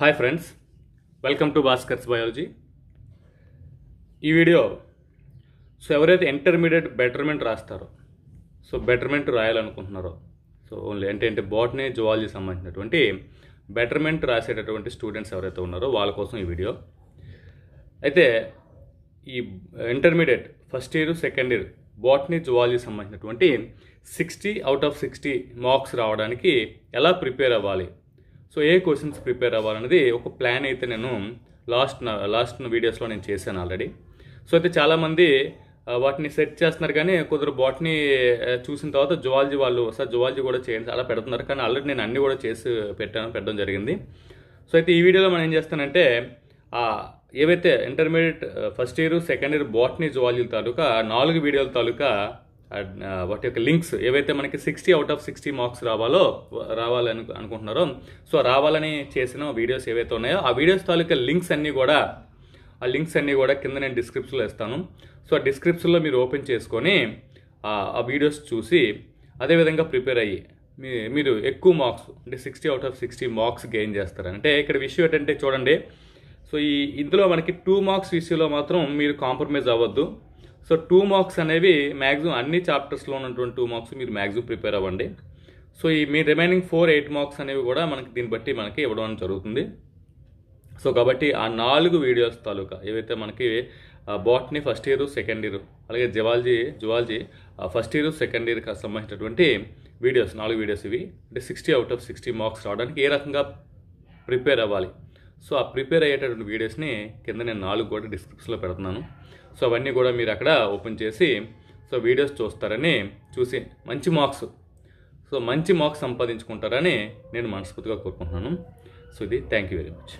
hi friends welcome to Bhaskar's biology ఈ video so ఎవరైతే intermediate betterment రాస్తారో సో బెటర్మెంట్ రాయాలనుకుంటున్నారో సో ఓన్లీ అంటే అంటే బాటనీ జువాలజీ సంబంధించినటువంటి బెటర్మెంట్ రాసేటటువంటి స్టూడెంట్స్ ఎవరైతే ఉన్నారో వాళ్ళ కోసం ఈ వీడియో అయితే ఈ intermediate first year second year botany zoology సంబంధించినటువంటి sixty out of sixty marks రావడానికి ఎలా ప్రిపేర్ అవ్వాలి సో ఏ క్వశ్చన్స్ ప్రిపేర్ అవ్వాలనేది ఒక ప్లాన్ అయితే నేను లాస్ట్ లాస్ట్ వీడియోస్లో నేను చేశాను ఆల్రెడీ సో అయితే చాలామంది వాటిని సెట్ చేస్తున్నారు కానీ కొద్దిగా బాటిని చూసిన తర్వాత జువాలజీ వాళ్ళు సార్ జువాలజీ కూడా చేయండి అలా పెడుతున్నారు కానీ ఆల్రెడీ నేను అన్నీ కూడా చేసి పెట్టాను పెట్టడం జరిగింది సో అయితే ఈ వీడియోలో మనం ఏం చేస్తానంటే ఏవైతే intermediate first year second year botany zoology తాలూకా నాలుగు వీడియోల తాలూకా Uh, వాటి యొక్క లింక్స్ ఏవైతే మనకి sixty out of sixty marks రావాలో రావాలని అనుకుంటున్నారో సో రావాలని చేసిన వీడియోస్ ఏవైతే ఉన్నాయో ఆ వీడియోస్ తాలూకా లింక్స్ అన్నీ కూడా ఆ లింక్స్ అన్నీ కూడా కింద నేను డిస్క్రిప్షన్లో ఇస్తాను సో ఆ డిస్క్రిప్షన్లో మీరు ఓపెన్ చేసుకొని ఆ వీడియోస్ చూసి అదేవిధంగా ప్రిపేర్ అయ్యి మీ మీరు ఎక్కువ మార్క్స్ అంటే sixty out of sixty marks gain చేస్తారు అంటే ఇక్కడ విషయం ఏంటంటే చూడండి సో ఈ ఇందులో మనకి టూ మార్క్స్ విషయంలో మాత్రం మీరు కాంప్రమైజ్ అవ్వద్దు సో టూ మార్క్స్ అనేవి మ్యాక్సిమం అన్ని చాప్టర్స్లో ఉన్నటువంటి టూ మార్క్స్ మీరు మ్యాక్సిమం ప్రిపేర్ అవ్వండి సో ఈ మీ రిమైనింగ్ ఫోర్ ఎయిట్ మార్క్స్ అనేవి కూడా మనకి దీన్ని బట్టి మనకి ఇవ్వడం జరుగుతుంది సో కాబట్టి ఆ నాలుగు వీడియోస్ తాలూకా ఏవైతే మనకి botany first year second year అలాగే zoology zoology first year second ఇయర్కి సంబంధించినటువంటి వీడియోస్ నాలుగు వీడియోస్ ఇవి అంటే sixty out of sixty marks రావడానికి ఏ రకంగా ప్రిపేర్ అవ్వాలి సో ఆ ప్రిపేర్ అయ్యేటటువంటి వీడియోస్ని కింద నేను నాలుగు కూడా డిస్క్రిప్షన్లో పెడుతున్నాను సో అవన్నీ కూడా మీరు అక్కడ ఓపెన్ చేసి సో వీడియోస్ చూస్తారని చూసి మంచి మార్క్స్ సో మంచి మార్క్స్ సంపాదించుకుంటారని నేను మనస్ఫూర్తిగా కోరుకుంటున్నాను సో ఇది థ్యాంక్ యూ వెరీ మచ్